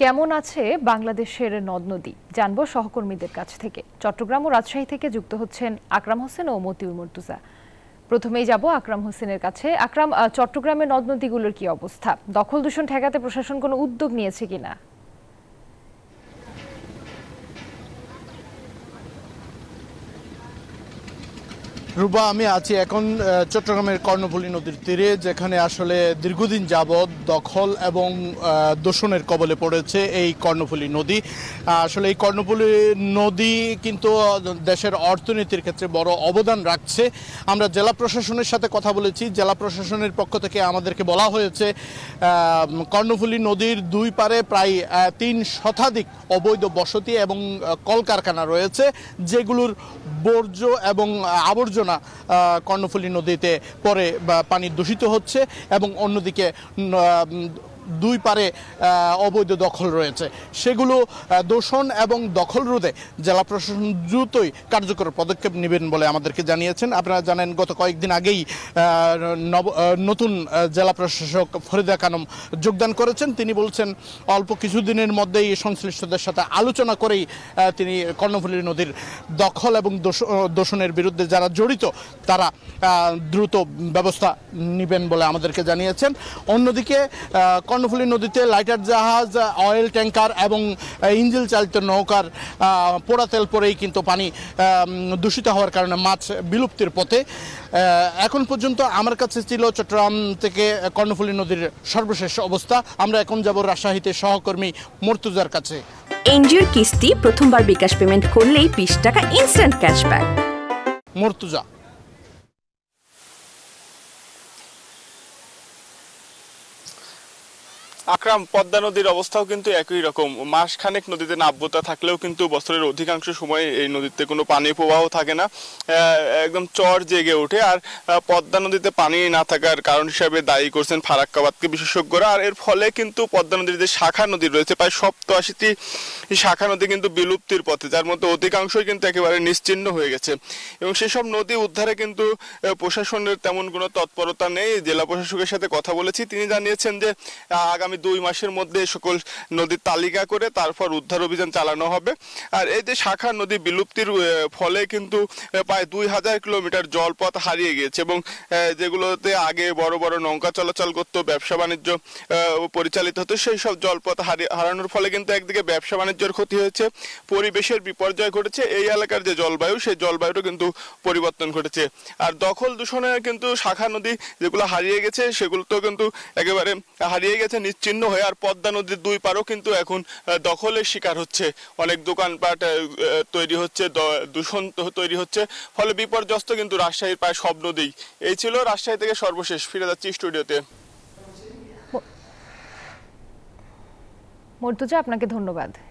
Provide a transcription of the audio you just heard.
কেমন আছে বাংলাদেশের নদ নদী জানবো সহকর্মীদের কাছ থেকে চট্টগ্রাম ও রাজশাহী থেকে যুক্ত হচ্ছেন আকরাম হোসেন ও মতিউর মুর্তুজা প্রথমেই যাব আকরাম হোসেনের কাছে আকরাম চট্টগ্রামের নদ নদীগুলোর কি অবস্থা দখল দূষণ ঠেকাতে প্রশাসন কোনো উদ্যোগ নিয়েছে কিনা রুবা আমি আছি এখন চট্টগ্রামের কর্ণফুলী নদীর তীরে যেখানে আসলে দীর্ঘদিন যাবৎ দখল এবং দূষণের কবলে পড়েছে এই কর্ণফুলী নদী আসলে এই কর্ণফুলী নদী কিন্তু দেশের অর্থনীতির ক্ষেত্রে বড় অবদান রাখছে আমরা জেলা প্রশাসনের সাথে কথা বলেছি জেলা প্রশাসনের পক্ষ থেকে আমাদেরকে বলা হয়েছে কর্ণফুলী নদীর দুই পারে প্রায় তিন শতাধিক অবৈধ বসতি এবং কলকারখানা রয়েছে যেগুলোর বর্জ্য এবং আবর্জনা আবর্জনা কর্ণফুলী নদীতে পরে পানি দূষিত হচ্ছে এবং অন্যদিকে দুই পারে অবৈধ দখল রয়েছে সেগুলো দূষণ এবং দখল রোধে জেলা প্রশাসন দ্রুতই কার্যকর পদক্ষেপ নেবেন বলে আমাদেরকে জানিয়েছেন আপনারা জানেন গত কয়েকদিন আগেই নব নতুন জেলা প্রশাসক ফরিদা কানম যোগদান করেছেন তিনি বলছেন অল্প কিছুদিনের মধ্যেই সংশ্লিষ্টদের সাথে আলোচনা করেই তিনি কর্ণফুলী নদীর দখল এবং দোষণের বিরুদ্ধে যারা জড়িত তারা দ্রুত ব্যবস্থা নেবেন বলে আমাদেরকে জানিয়েছেন অন্যদিকে কর্ণফুলী নদীতে লাইটার জাহাজ অয়েল ট্যাঙ্কার এবং ইঞ্জিল চালিত নৌকার পোড়া তেল পরেই কিন্তু পানি দূষিত হওয়ার কারণে মাছ বিলুপ্তির পথে এখন পর্যন্ত আমার কাছে ছিল চট্টগ্রাম থেকে কর্ণফুলী নদীর সর্বশেষ অবস্থা আমরা এখন যাব রাজশাহীতে সহকর্মী মর্তুজার কাছে এনজিওর কিস্তি প্রথমবার বিকাশ পেমেন্ট করলেই বিশ টাকা ইনস্ট্যান্ট ক্যাশব্যাক মর্তুজা আকরাম পদ্মা নদীর অবস্থাও কিন্তু একই রকম মাসখানেক নদীতে নাব্যতা থাকলেও কিন্তু বছরের অধিকাংশ সময় এই নদীতে কোনো পানি প্রবাহ থাকে না একদম চর জেগে ওঠে আর পদ্মা নদীতে পানি না থাকার কারণ হিসাবে দায়ী করছেন ফারাক্কাবাদকে বিশেষজ্ঞরা আর এর ফলে কিন্তু পদ্মা নদীর যে শাখা নদী রয়েছে প্রায় সপ্তআশিটি শাখা নদী কিন্তু বিলুপ্তির পথে যার মধ্যে অধিকাংশই কিন্তু একেবারে নিশ্চিহ্ন হয়ে গেছে এবং সেসব নদী উদ্ধারে কিন্তু প্রশাসনের তেমন কোনো তৎপরতা নেই জেলা প্রশাসকের সাথে কথা বলেছি তিনি জানিয়েছেন যে আগামী আগামী দুই মাসের মধ্যে সকল নদীর তালিকা করে তারপর উদ্ধার অভিযান চালানো হবে আর এই যে শাখা নদী বিলুপ্তির ফলে কিন্তু প্রায় দুই হাজার কিলোমিটার জলপথ হারিয়ে গিয়েছে এবং যেগুলোতে আগে বড় বড় নৌকা চলাচল করতো ব্যবসা বাণিজ্য পরিচালিত হতো সেই সব জলপথ হারানোর ফলে কিন্তু একদিকে ব্যবসা বাণিজ্যের ক্ষতি হয়েছে পরিবেশের বিপর্যয় ঘটেছে এই এলাকার যে জলবায়ু সেই জলবায়ুটা কিন্তু পরিবর্তন ঘটেছে আর দখল দূষণে কিন্তু শাখা নদী যেগুলো হারিয়ে গেছে সেগুলো তো কিন্তু একেবারে হারিয়ে গেছে ছিন্ন হয়ে আর পদ্মা নদীর দুই পারও কিন্তু এখন দখলের শিকার হচ্ছে অনেক দোকানপাট তৈরি হচ্ছে দূষণ তৈরি হচ্ছে ফলে বিপর্যস্ত কিন্তু রাজশাহীর প্রায় সব নদী এই ছিল রাজশাহী থেকে সর্বশেষ ফিরে যাচ্ছি স্টুডিওতে মর্তুজা আপনাকে ধন্যবাদ